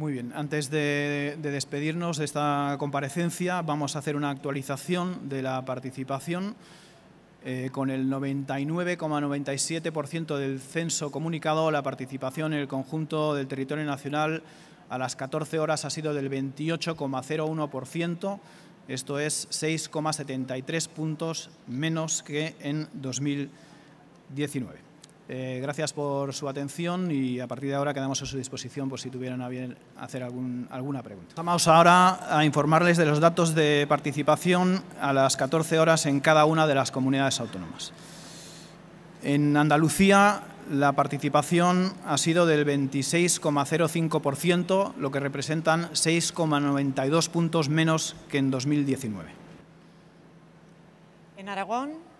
Muy bien, antes de, despedirnos de esta comparecencia, vamos a hacer una actualización de la participación. Eh, con el 99,97% del censo comunicado, la participación en el conjunto del territorio nacional a las 14 horas ha sido del 28,01%, esto es 6,73 puntos menos que en 2019. Eh, gracias por su atención y a partir de ahora quedamos a su disposición por si tuvieran a bien hacer alguna pregunta. Vamos ahora a informarles de los datos de participación a las 14 horas en cada una de las comunidades autónomas. En Andalucía la participación ha sido del 26,05%, lo que representan 6,92 puntos menos que en 2019. En Aragón,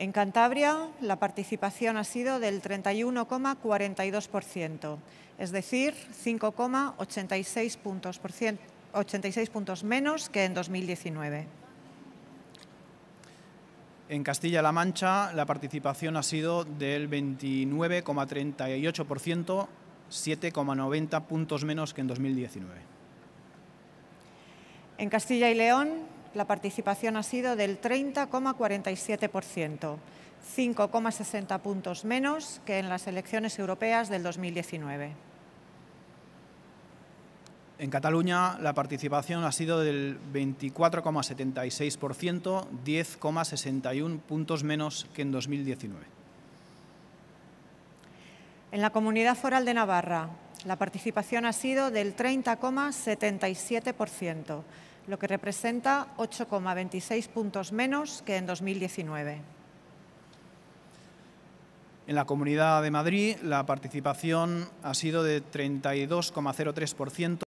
En Cantabria, la participación ha sido del 31,42%, es decir, 5,86 puntos, 86 puntos menos que en 2019. En Castilla-La Mancha, la participación ha sido del 29,38%, 7,90 puntos menos que en 2019. En Castilla y León, la participación ha sido del 30,47%, 5,60 puntos menos que en las elecciones europeas del 2019. En Cataluña la participación ha sido del 24,76%, 10,61 puntos menos que en 2019. En la Comunidad Foral de Navarra la participación ha sido del 30,77%, lo que representa 8,26 puntos menos que en 2019. En la Comunidad de Madrid la participación ha sido de 32,03%.